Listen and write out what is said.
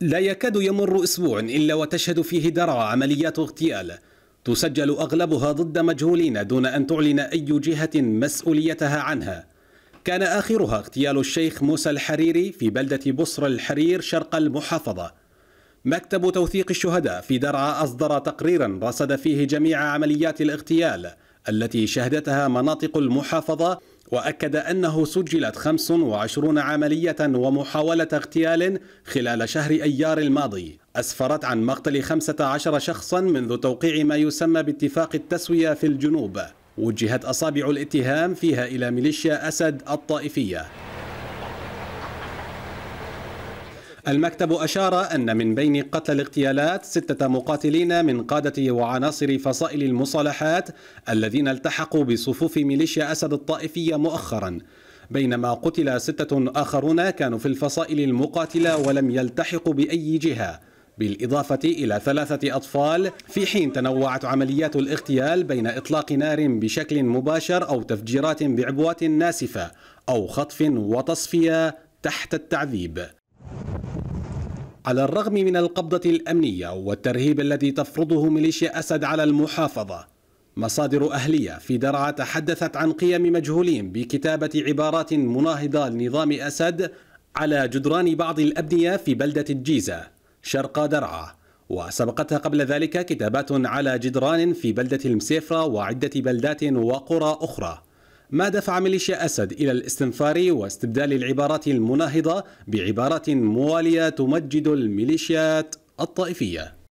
لا يكاد يمر أسبوع إلا وتشهد فيه درعا عمليات اغتيال تسجل أغلبها ضد مجهولين دون أن تعلن أي جهة مسؤوليتها عنها كان آخرها اغتيال الشيخ موسى الحريري في بلدة بصر الحرير شرق المحافظة مكتب توثيق الشهداء في درعا أصدر تقريرا رصد فيه جميع عمليات الاغتيال التي شهدتها مناطق المحافظة وأكد أنه سجلت 25 عملية ومحاولة اغتيال خلال شهر أيار الماضي أسفرت عن مقتل 15 شخصا منذ توقيع ما يسمى باتفاق التسوية في الجنوب وجهت أصابع الاتهام فيها إلى ميليشيا أسد الطائفية المكتب أشار أن من بين قتل الاغتيالات ستة مقاتلين من قادة وعناصر فصائل المصالحات الذين التحقوا بصفوف ميليشيا أسد الطائفية مؤخرا بينما قتل ستة آخرون كانوا في الفصائل المقاتلة ولم يلتحقوا بأي جهة بالإضافة إلى ثلاثة أطفال في حين تنوعت عمليات الاغتيال بين إطلاق نار بشكل مباشر أو تفجيرات بعبوات ناسفة أو خطف وتصفية تحت التعذيب على الرغم من القبضة الأمنية والترهيب الذي تفرضه ميليشيا أسد على المحافظة مصادر أهلية في درعا تحدثت عن قيم مجهولين بكتابة عبارات مناهضة لنظام أسد على جدران بعض الأبنية في بلدة الجيزة شرق درعا وسبقتها قبل ذلك كتابات على جدران في بلدة المسيفرة وعدة بلدات وقرى أخرى ما دفع ميليشيا أسد إلى الاستنفار واستبدال العبارات المناهضة بعبارات موالية تمجد الميليشيات الطائفية